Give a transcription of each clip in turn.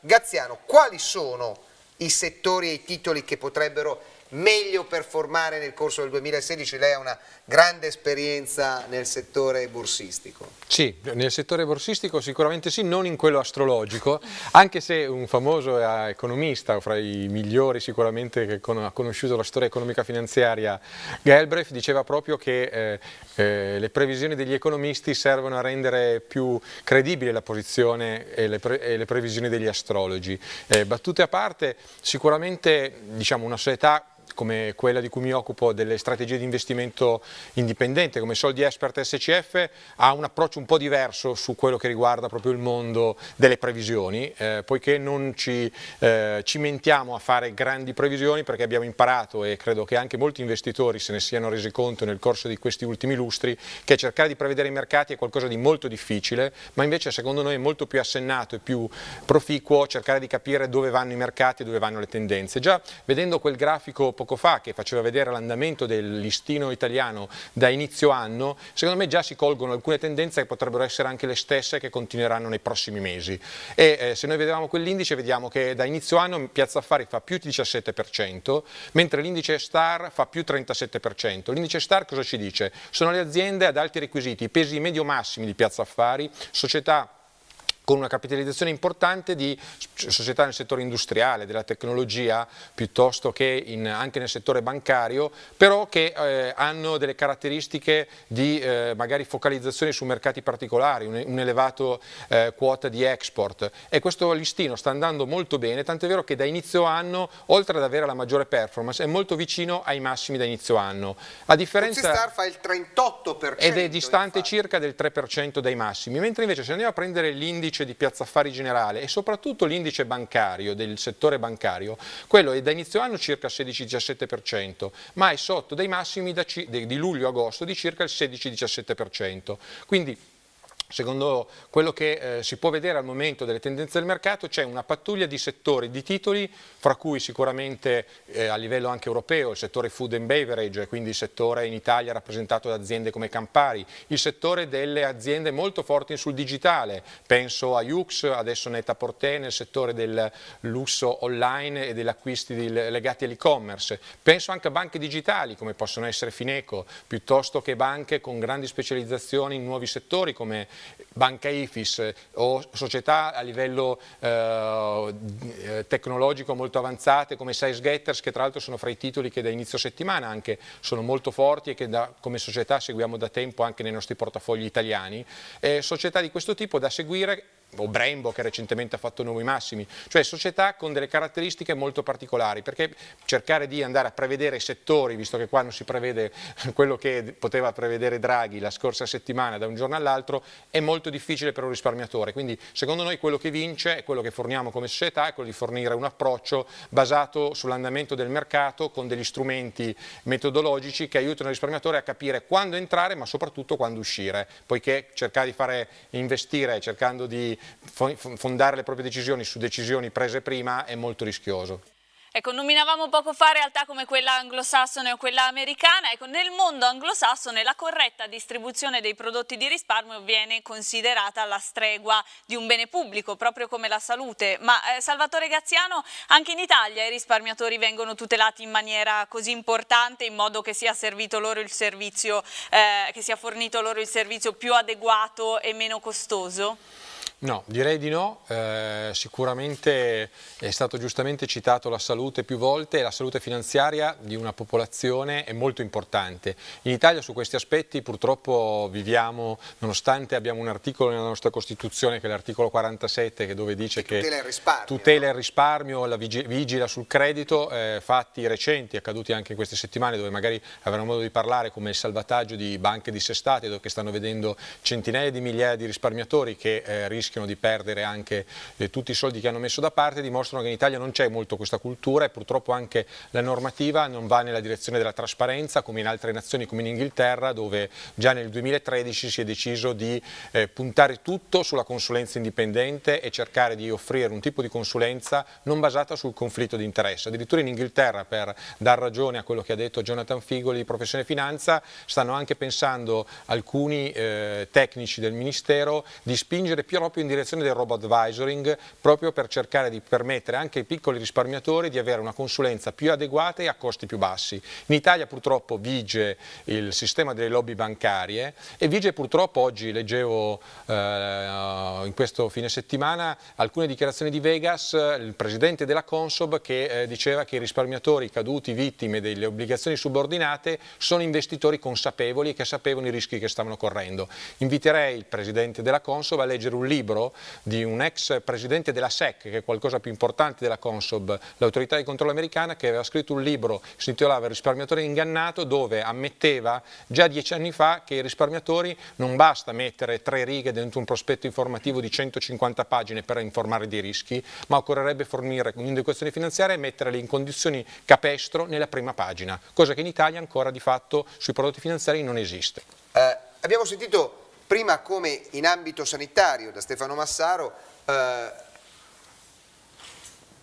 Gazziano, quali sono i settori e i titoli che potrebbero meglio performare nel corso del 2016? Lei ha una grande esperienza nel settore borsistico. Sì, nel settore borsistico sicuramente sì, non in quello astrologico, anche se un famoso eh, economista, fra i migliori sicuramente che ha conosciuto la storia economica finanziaria, Galbraith, diceva proprio che eh, eh, le previsioni degli economisti servono a rendere più credibile la posizione e le, pre e le previsioni degli astrologi. Eh, battute a parte, sicuramente diciamo, una società come quella di cui mi occupo delle strategie di investimento indipendente, come Soldi Expert SCF, ha un approccio un po' diverso su quello che riguarda proprio il mondo delle previsioni, eh, poiché non ci eh, cimentiamo a fare grandi previsioni perché abbiamo imparato e credo che anche molti investitori se ne siano resi conto nel corso di questi ultimi lustri che cercare di prevedere i mercati è qualcosa di molto difficile, ma invece secondo noi è molto più assennato e più proficuo cercare di capire dove vanno i mercati e dove vanno le tendenze. Già vedendo quel grafico poco poco fa che faceva vedere l'andamento del listino italiano da inizio anno, secondo me già si colgono alcune tendenze che potrebbero essere anche le stesse che continueranno nei prossimi mesi. E eh, se noi vedevamo quell'indice vediamo che da inizio anno Piazza Affari fa più 17%, mentre l'indice Star fa più 37%. L'indice Star cosa ci dice? Sono le aziende ad alti requisiti, pesi medio massimi di Piazza Affari, società con una capitalizzazione importante di società nel settore industriale, della tecnologia, piuttosto che in, anche nel settore bancario, però che eh, hanno delle caratteristiche di eh, magari focalizzazione su mercati particolari, un'elevata un eh, quota di export. E questo listino sta andando molto bene, tant'è vero che da inizio anno, oltre ad avere la maggiore performance, è molto vicino ai massimi da inizio anno. A differenza... Star fa il 38%. Ed è distante infatti. circa del 3% dai massimi, mentre invece se andiamo a prendere l'indice l'indice di Piazza Affari Generale e soprattutto l'indice bancario del settore bancario, quello è da inizio anno circa 16-17%, ma è sotto dei massimi di luglio-agosto di circa il 16-17%. Quindi Secondo quello che eh, si può vedere al momento delle tendenze del mercato c'è una pattuglia di settori, di titoli, fra cui sicuramente eh, a livello anche europeo il settore food and beverage, quindi il settore in Italia rappresentato da aziende come Campari, il settore delle aziende molto forti sul digitale, penso a Jux, adesso Netta Portè, nel settore del lusso online e degli acquisti legati all'e-commerce, penso anche a banche digitali come possono essere Fineco, piuttosto che banche con grandi specializzazioni in nuovi settori come Banca IFIS eh, o società a livello eh, eh tecnologico molto avanzate come Size Getters che tra l'altro sono fra i titoli che da inizio settimana anche sono molto forti e che da, come società seguiamo da tempo anche nei nostri portafogli italiani, eh, società di questo tipo da seguire o Brembo che recentemente ha fatto nuovi massimi, cioè società con delle caratteristiche molto particolari, perché cercare di andare a prevedere i settori, visto che qua non si prevede quello che poteva prevedere Draghi la scorsa settimana da un giorno all'altro, è molto difficile per un risparmiatore, quindi secondo noi quello che vince è quello che forniamo come società, è quello di fornire un approccio basato sull'andamento del mercato con degli strumenti metodologici che aiutano il risparmiatore a capire quando entrare ma soprattutto quando uscire, poiché cercare di fare investire cercando di fondare le proprie decisioni su decisioni prese prima è molto rischioso. Ecco, nominavamo poco fa realtà come quella anglosassone o quella americana. Ecco, nel mondo anglosassone la corretta distribuzione dei prodotti di risparmio viene considerata la stregua di un bene pubblico, proprio come la salute. Ma eh, Salvatore Gazziano, anche in Italia i risparmiatori vengono tutelati in maniera così importante in modo che sia, loro servizio, eh, che sia fornito loro il servizio più adeguato e meno costoso? No, direi di no, eh, sicuramente è stato giustamente citato la salute più volte e la salute finanziaria di una popolazione è molto importante. In Italia su questi aspetti purtroppo viviamo, nonostante abbiamo un articolo nella nostra Costituzione che è l'articolo 47 che dove dice che, che tutela il risparmio, tutela no? la vigila sul credito, eh, fatti recenti accaduti anche in queste settimane dove magari avremo modo di parlare come il salvataggio di banche dissestate dove stanno vedendo centinaia di migliaia di risparmiatori che eh, rischiano rischiano di perdere anche eh, tutti i soldi che hanno messo da parte, dimostrano che in Italia non c'è molto questa cultura e purtroppo anche la normativa non va nella direzione della trasparenza come in altre nazioni come in Inghilterra dove già nel 2013 si è deciso di eh, puntare tutto sulla consulenza indipendente e cercare di offrire un tipo di consulenza non basata sul conflitto di interesse. Addirittura in Inghilterra per dar ragione a quello che ha detto Jonathan Figoli di Professione Finanza stanno anche pensando alcuni eh, tecnici del Ministero di spingere più proprio più in direzione del robot advisoring proprio per cercare di permettere anche ai piccoli risparmiatori di avere una consulenza più adeguata e a costi più bassi. In Italia purtroppo vige il sistema delle lobby bancarie e vige purtroppo oggi leggevo eh, in questo fine settimana alcune dichiarazioni di Vegas, il presidente della Consob che eh, diceva che i risparmiatori caduti vittime delle obbligazioni subordinate sono investitori consapevoli e che sapevano i rischi che stavano correndo. Inviterei il presidente della Consob a leggere un libro libro di un ex presidente della SEC, che è qualcosa più importante della Consob, l'autorità di controllo americana, che aveva scritto un libro che si intitolava Il risparmiatore ingannato, dove ammetteva già dieci anni fa che i risparmiatori non basta mettere tre righe dentro un prospetto informativo di 150 pagine per informare dei rischi, ma occorrerebbe fornire un'indicazione finanziaria e metterle in condizioni capestro nella prima pagina, cosa che in Italia ancora di fatto sui prodotti finanziari non esiste. Eh, abbiamo sentito prima come in ambito sanitario da Stefano Massaro eh,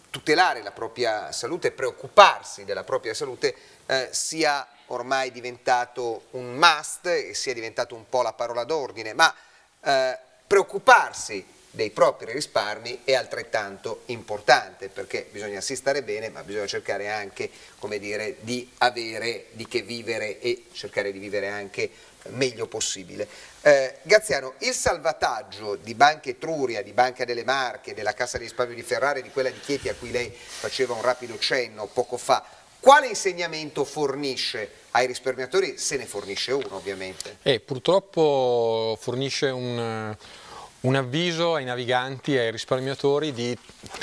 tutelare la propria salute, preoccuparsi della propria salute eh, sia ormai diventato un must e sia diventato un po' la parola d'ordine, ma eh, preoccuparsi dei propri risparmi è altrettanto importante perché bisogna sì stare bene ma bisogna cercare anche come dire, di avere di che vivere e cercare di vivere anche meglio possibile. Eh, Graziano, il salvataggio di Banca Etruria, di Banca delle Marche, della Cassa di risparmio di Ferrari, di quella di Chieti a cui lei faceva un rapido cenno poco fa, quale insegnamento fornisce ai risparmiatori? Se ne fornisce uno ovviamente. Eh, purtroppo fornisce un un avviso ai naviganti e ai risparmiatori di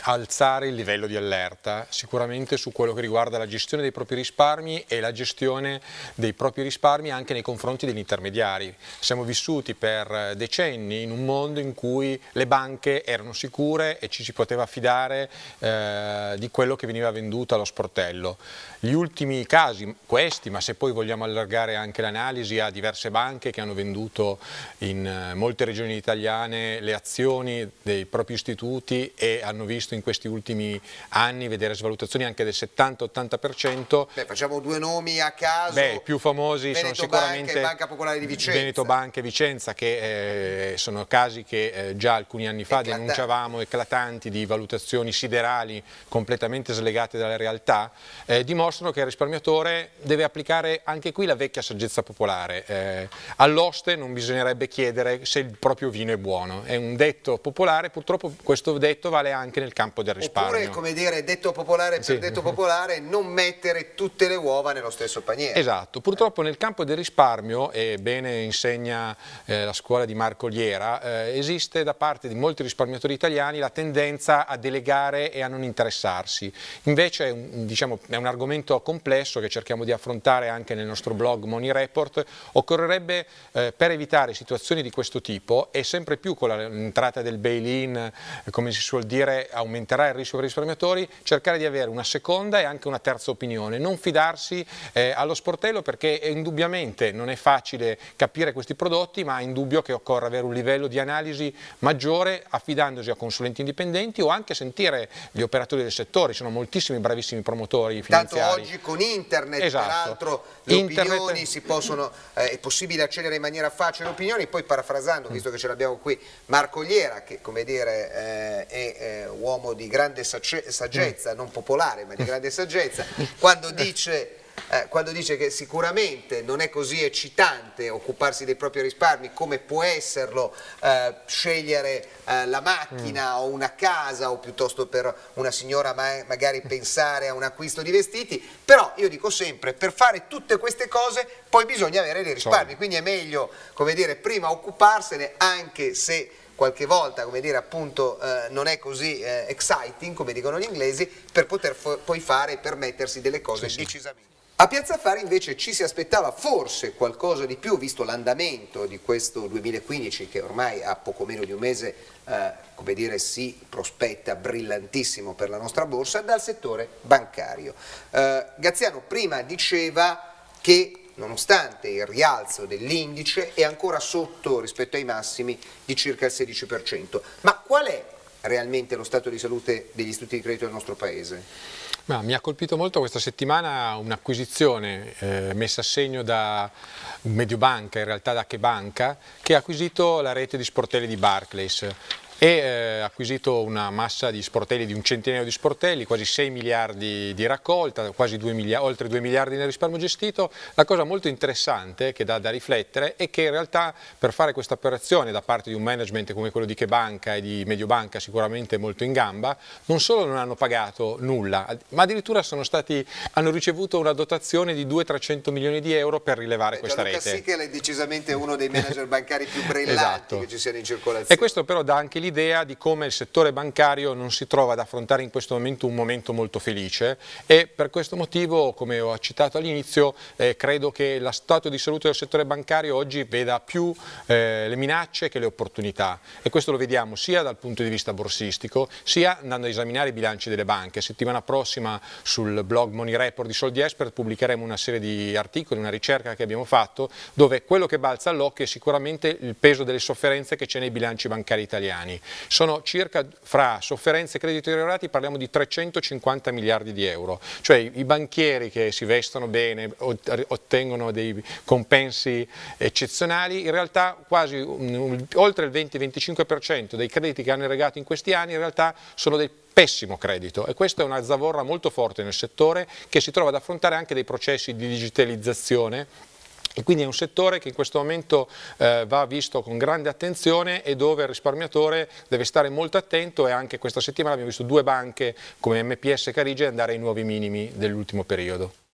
alzare il livello di allerta, sicuramente su quello che riguarda la gestione dei propri risparmi e la gestione dei propri risparmi anche nei confronti degli intermediari. Siamo vissuti per decenni in un mondo in cui le banche erano sicure e ci si poteva fidare eh, di quello che veniva venduto allo sportello. Gli ultimi casi, questi, ma se poi vogliamo allargare anche l'analisi a diverse banche che hanno venduto in eh, molte regioni italiane le azioni dei propri istituti e hanno visto in questi ultimi anni vedere svalutazioni anche del 70-80%. facciamo due nomi a caso. Beh, i più famosi Veneto sono sicuramente Banca Banca Popolare di Vicenza. Veneto Banca e Vicenza che eh, sono casi che eh, già alcuni anni fa Eclatante. denunciavamo eclatanti di valutazioni siderali completamente slegate dalla realtà, eh, dimostrano che il risparmiatore deve applicare anche qui la vecchia saggezza popolare. Eh, all'oste non bisognerebbe chiedere se il proprio vino è buono italiano, è un detto popolare, purtroppo questo detto vale anche nel campo del risparmio. Oppure, come dire, detto popolare per sì. detto popolare, non mettere tutte le uova nello stesso paniere. Esatto, purtroppo nel campo del risparmio, e bene insegna eh, la scuola di Marco Liera, eh, esiste da parte di molti risparmiatori italiani la tendenza a delegare e a non interessarsi. Invece è un, diciamo, è un argomento complesso che cerchiamo di affrontare anche nel nostro blog Money Report, occorrerebbe eh, per evitare situazioni di questo tipo e sempre più con con l'entrata del bail-in, eh, come si suol dire, aumenterà il rischio per i risparmiatori, cercare di avere una seconda e anche una terza opinione, non fidarsi eh, allo sportello perché indubbiamente non è facile capire questi prodotti, ma è indubbio che occorra avere un livello di analisi maggiore affidandosi a consulenti indipendenti o anche sentire gli operatori del settore, sono moltissimi bravissimi promotori finanziari. Tanto oggi con internet, esatto. peraltro, le internet... opinioni si possono, eh, è possibile accedere in maniera facile le opinioni, poi parafrasando, mm. visto che ce l'abbiamo qui, Marco Liera, che come dire, eh, è eh, uomo di grande saggezza, non popolare, ma di grande saggezza, quando dice eh, quando dice che sicuramente non è così eccitante occuparsi dei propri risparmi come può esserlo eh, scegliere eh, la macchina mm. o una casa o piuttosto per una signora ma magari pensare a un acquisto di vestiti, però io dico sempre per fare tutte queste cose poi bisogna avere dei risparmi, so. Certo. quindi è meglio come dire, prima occuparsene anche se qualche volta, come dire, appunto eh, non è così eh, exciting, come dicono gli inglesi, per poter poi fare e permettersi delle cose sì, decisamente. A Piazza Affari invece ci si aspettava forse qualcosa di più, visto l'andamento di questo 2015 che ormai a poco meno di un mese eh, come dire, si prospetta brillantissimo per la nostra borsa, dal settore bancario. Eh, Gazziano prima diceva che nonostante il rialzo dell'indice è ancora sotto rispetto ai massimi di circa il 16%, ma qual è realmente lo stato di salute degli istituti di credito del nostro Paese? Ma mi ha colpito molto questa settimana un'acquisizione eh, messa a segno da Mediobanca, in realtà da Che Banca, che ha acquisito la rete di sportelli di Barclays e eh, ha acquisito una massa di sportelli di un centinaio di sportelli, quasi 6 miliardi di raccolta, 2 miliardi, oltre 2 miliardi nel risparmio gestito. La cosa molto interessante che dà da riflettere è che in realtà per fare questa operazione da parte di un management come quello di Chebanca e di Mediobanca sicuramente molto in gamba, non solo non hanno pagato nulla, ma addirittura stati, hanno ricevuto una dotazione di 2 300 milioni di euro per rilevare eh, questa Gianluca rete. Sichel è decisamente uno dei manager bancari più brillanti esatto. che ci siano in circolazione. E questo però dà anche l'idea di come il settore bancario non si trova ad affrontare in questo momento un momento molto felice e per questo motivo, come ho citato all'inizio, eh, credo che la stato di salute del settore bancario oggi veda più eh, le minacce che le opportunità e questo lo vediamo sia dal punto di vista borsistico sia andando a esaminare i bilanci delle banche. Settimana prossima sul blog Money Report di Soldi Expert pubblicheremo una serie di articoli, una ricerca che abbiamo fatto dove quello che balza all'occhio è sicuramente il peso delle sofferenze che c'è nei bilanci bancari italiani anni. Sono circa, fra sofferenze e crediti deteriorati parliamo di 350 miliardi di euro. Cioè i banchieri che si vestono bene, ottengono dei compensi eccezionali, in realtà quasi um, oltre il 20-25% dei crediti che hanno erogato in questi anni in realtà sono dei pessimo credito e questa è una zavorra molto forte nel settore che si trova ad affrontare anche dei processi di digitalizzazione e quindi è un settore che in questo momento eh, va visto con grande attenzione e dove il risparmiatore deve stare molto attento e anche questa settimana abbiamo visto due banche come MPS Carige andare ai nuovi minimi dell'ultimo periodo.